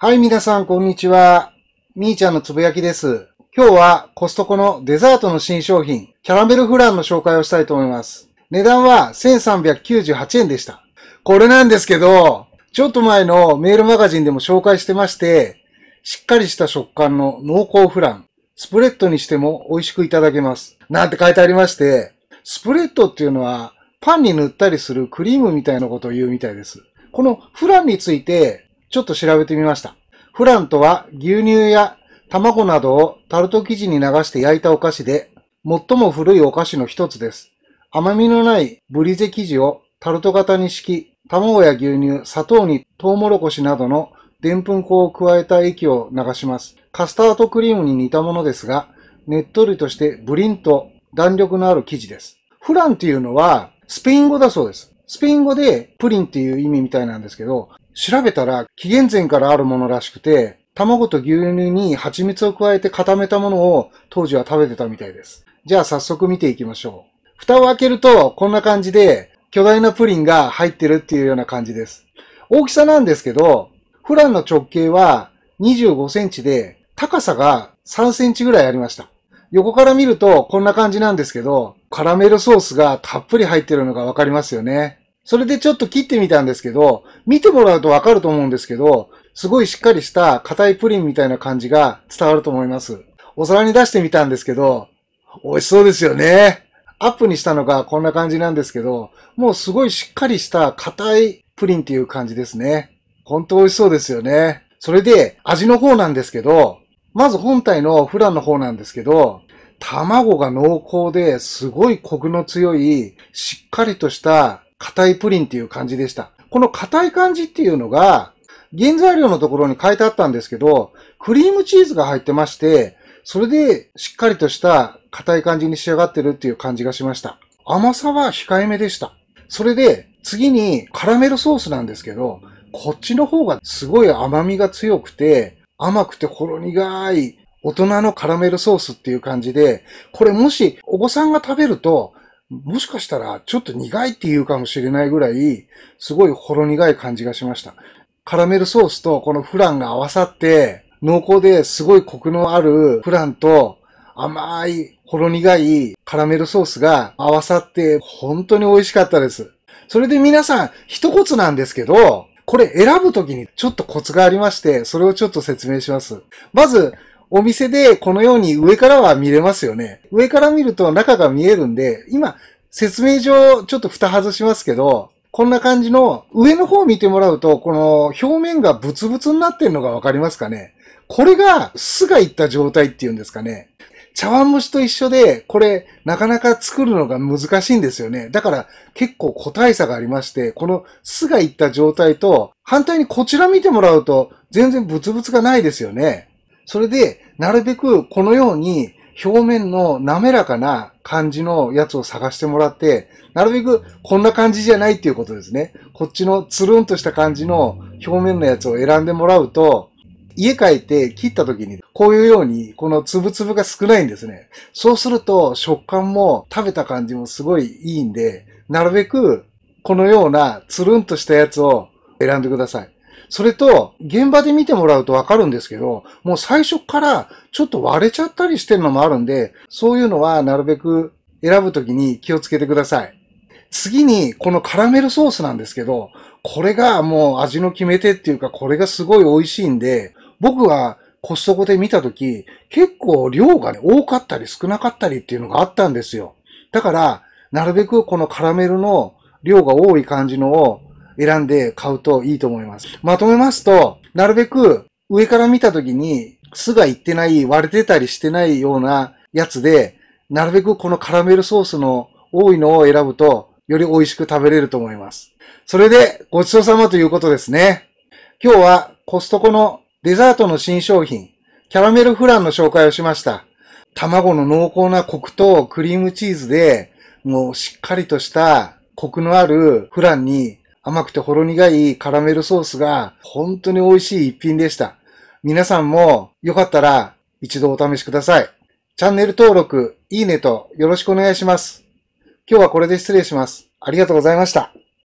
はい、皆さん、こんにちは。みーちゃんのつぶやきです。今日はコストコのデザートの新商品、キャラメルフランの紹介をしたいと思います。値段は1398円でした。これなんですけど、ちょっと前のメールマガジンでも紹介してまして、しっかりした食感の濃厚フラン、スプレッドにしても美味しくいただけます。なんて書いてありまして、スプレッドっていうのはパンに塗ったりするクリームみたいなことを言うみたいです。このフランについてちょっと調べてみました。フランとは牛乳や卵などをタルト生地に流して焼いたお菓子で、最も古いお菓子の一つです。甘みのないブリゼ生地をタルト型に敷き、卵や牛乳、砂糖にトウモロコシなどのでんぷん粉を加えた液を流します。カスタードクリームに似たものですが、ねっとりとしてブリンと弾力のある生地です。フランっていうのはスペイン語だそうです。スペイン語でプリンっていう意味みたいなんですけど、調べたら紀元前からあるものらしくて、卵と牛乳に蜂蜜を加えて固めたものを当時は食べてたみたいです。じゃあ早速見ていきましょう。蓋を開けるとこんな感じで巨大なプリンが入ってるっていうような感じです。大きさなんですけど、フランの直径は25センチで高さが3センチぐらいありました。横から見るとこんな感じなんですけど、カラメルソースがたっぷり入ってるのがわかりますよね。それでちょっと切ってみたんですけど、見てもらうとわかると思うんですけど、すごいしっかりした硬いプリンみたいな感じが伝わると思います。お皿に出してみたんですけど、美味しそうですよね。アップにしたのがこんな感じなんですけど、もうすごいしっかりした硬いプリンっていう感じですね。ほんと美味しそうですよね。それで味の方なんですけど、まず本体のフランの方なんですけど、卵が濃厚ですごいコクの強い、しっかりとした硬いプリンっていう感じでした。この硬い感じっていうのが、原材料のところに書いてあったんですけど、クリームチーズが入ってまして、それでしっかりとした硬い感じに仕上がってるっていう感じがしました。甘さは控えめでした。それで、次にカラメルソースなんですけど、こっちの方がすごい甘みが強くて、甘くてほろ苦い大人のカラメルソースっていう感じで、これもしお子さんが食べるともしかしたらちょっと苦いって言うかもしれないぐらい、すごいほろ苦い感じがしました。カラメルソースとこのフランが合わさって、濃厚ですごいコクのあるフランと甘いほろ苦いカラメルソースが合わさって本当に美味しかったです。それで皆さん一コツなんですけど、これ選ぶときにちょっとコツがありまして、それをちょっと説明します。まず、お店でこのように上からは見れますよね。上から見ると中が見えるんで、今、説明上ちょっと蓋外しますけど、こんな感じの上の方見てもらうと、この表面がブツブツになってるのがわかりますかねこれが巣がいった状態っていうんですかね。茶碗蒸しと一緒で、これ、なかなか作るのが難しいんですよね。だから、結構個体差がありまして、この巣がいった状態と、反対にこちら見てもらうと、全然ブツブツがないですよね。それで、なるべくこのように表面の滑らかな感じのやつを探してもらって、なるべくこんな感じじゃないっていうことですね。こっちのつるんとした感じの表面のやつを選んでもらうと、家帰って切った時に、こういうように、この粒々が少ないんですね。そうすると、食感も食べた感じもすごいいいんで、なるべく、このようなつるんとしたやつを選んでください。それと、現場で見てもらうとわかるんですけど、もう最初からちょっと割れちゃったりしてるのもあるんで、そういうのはなるべく選ぶときに気をつけてください。次に、このカラメルソースなんですけど、これがもう味の決め手っていうか、これがすごい美味しいんで、僕はコストコで見たとき、結構量がね、多かったり少なかったりっていうのがあったんですよ。だから、なるべくこのカラメルの量が多い感じのを選んで買うといいと思います。まとめますと、なるべく上から見た時に巣がいってない割れてたりしてないようなやつで、なるべくこのカラメルソースの多いのを選ぶと、より美味しく食べれると思います。それで、ごちそうさまということですね。今日はコストコのデザートの新商品、キャラメルフランの紹介をしました。卵の濃厚なコクとクリームチーズで、もうしっかりとしたコクのあるフランに甘くてほろ苦いカラメルソースが本当に美味しい一品でした。皆さんもよかったら一度お試しください。チャンネル登録、いいねとよろしくお願いします。今日はこれで失礼します。ありがとうございました。